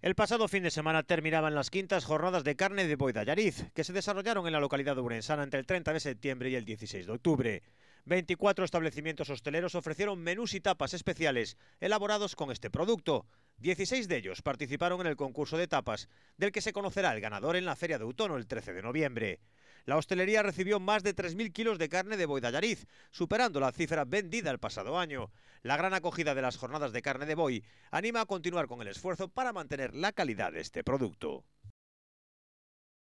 El pasado fin de semana terminaban las quintas jornadas de carne de boi que se desarrollaron en la localidad de urensana entre el 30 de septiembre y el 16 de octubre. 24 establecimientos hosteleros ofrecieron menús y tapas especiales elaborados con este producto. 16 de ellos participaron en el concurso de tapas, del que se conocerá el ganador en la Feria de otoño el 13 de noviembre la hostelería recibió más de 3.000 kilos de carne de boi de superando la cifra vendida el pasado año. La gran acogida de las jornadas de carne de boi anima a continuar con el esfuerzo para mantener la calidad de este producto.